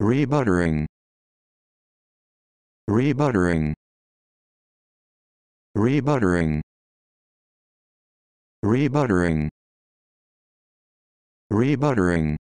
rebuttering rebuttering rebuttering rebuttering rebuttering